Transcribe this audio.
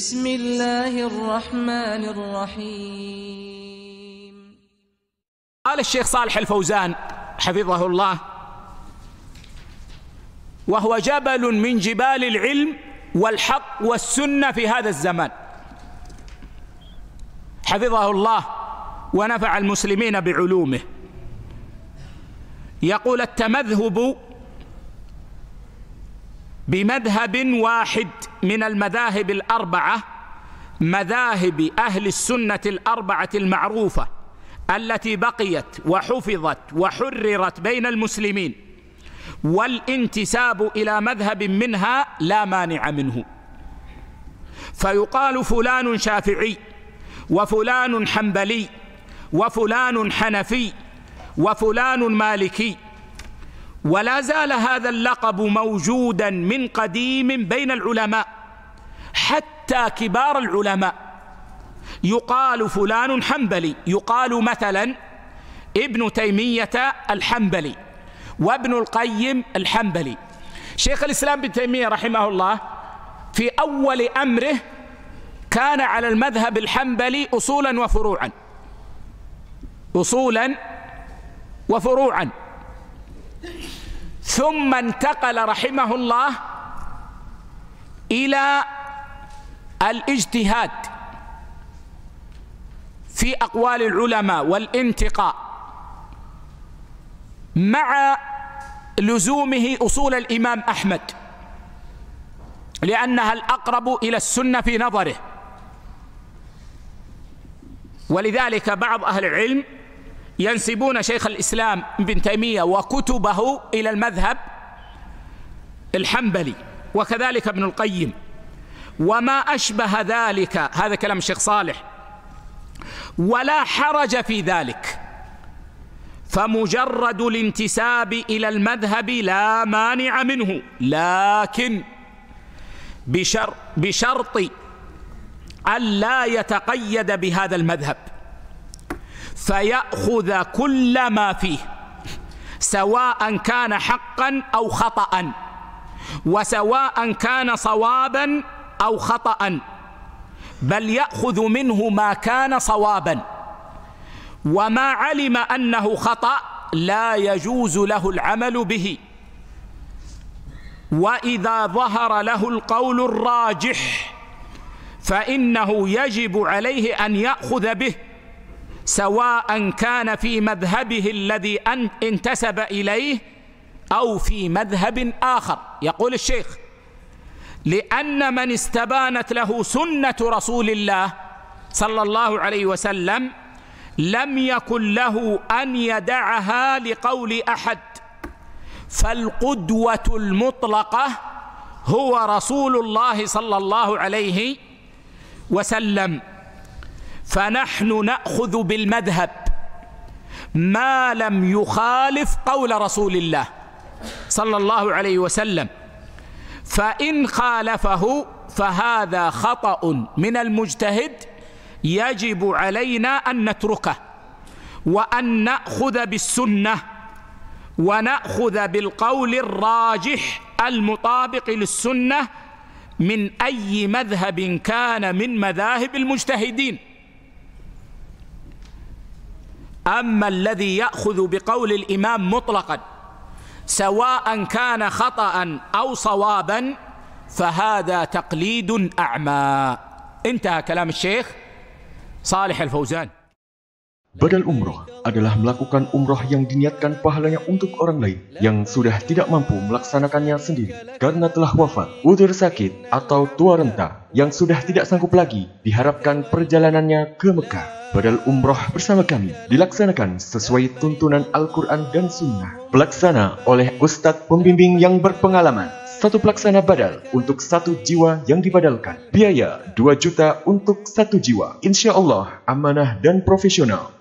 بسم الله الرحمن الرحيم قال الشيخ صالح الفوزان حفظه الله وهو جبل من جبال العلم والحق والسنة في هذا الزمان حفظه الله ونفع المسلمين بعلومه يقول التمذهب بمذهب واحد من المذاهب الاربعه مذاهب اهل السنه الاربعه المعروفه التي بقيت وحفظت وحررت بين المسلمين والانتساب الى مذهب منها لا مانع منه فيقال فلان شافعي وفلان حنبلي وفلان حنفي وفلان مالكي ولا زال هذا اللقب موجودا من قديم بين العلماء حتى كبار العلماء يقال فلان حنبلي يقال مثلا ابن تيمية الحنبلي وابن القيم الحنبلي شيخ الإسلام ابن تيمية رحمه الله في أول أمره كان على المذهب الحنبلي أصولا وفروعا أصولا وفروعا ثم انتقل رحمه الله إلى الاجتهاد في أقوال العلماء والانتقاء مع لزومه أصول الإمام أحمد لأنها الأقرب إلى السنة في نظره ولذلك بعض أهل العلم ينسبون شيخ الإسلام ابن تيمية وكتبه إلى المذهب الحنبلي وكذلك ابن القيم وما أشبه ذلك هذا كلام الشيخ صالح ولا حرج في ذلك فمجرد الانتساب إلى المذهب لا مانع منه لكن بشر بشرط أن لا يتقيد بهذا المذهب فيأخذ كل ما فيه سواء كان حقا أو خطأ وسواء كان صوابا أو خطأ بل يأخذ منه ما كان صوابا وما علم أنه خطأ لا يجوز له العمل به وإذا ظهر له القول الراجح فإنه يجب عليه أن يأخذ به سواء كان في مذهبه الذي أن انتسب إليه أو في مذهب آخر يقول الشيخ لأن من استبانت له سنة رسول الله صلى الله عليه وسلم لم يكن له أن يدعها لقول أحد فالقدوة المطلقة هو رسول الله صلى الله عليه وسلم فنحن ناخذ بالمذهب ما لم يخالف قول رسول الله صلى الله عليه وسلم فان خالفه فهذا خطا من المجتهد يجب علينا ان نتركه وان ناخذ بالسنه وناخذ بالقول الراجح المطابق للسنه من اي مذهب كان من مذاهب المجتهدين أما الذي يأخذ بقول الإمام مطلقا سواء كان خطأ أو صوابا فهذا تقليد أعمى انتهى كلام الشيخ صالح الفوزان Badal umroh adalah melakukan umroh yang diniatkan pahalanya untuk orang lain yang sudah tidak mampu melaksanakannya sendiri karena telah wafat, udur sakit, atau tua renta yang sudah tidak sanggup lagi diharapkan perjalanannya ke Mekah. Badal umroh bersama kami dilaksanakan sesuai tuntunan Al-Quran dan Sunnah. Pelaksana oleh Ustadz Pembimbing yang berpengalaman. Satu pelaksana badal untuk satu jiwa yang dibadalkan. Biaya 2 juta untuk satu jiwa. Insya Allah amanah dan profesional.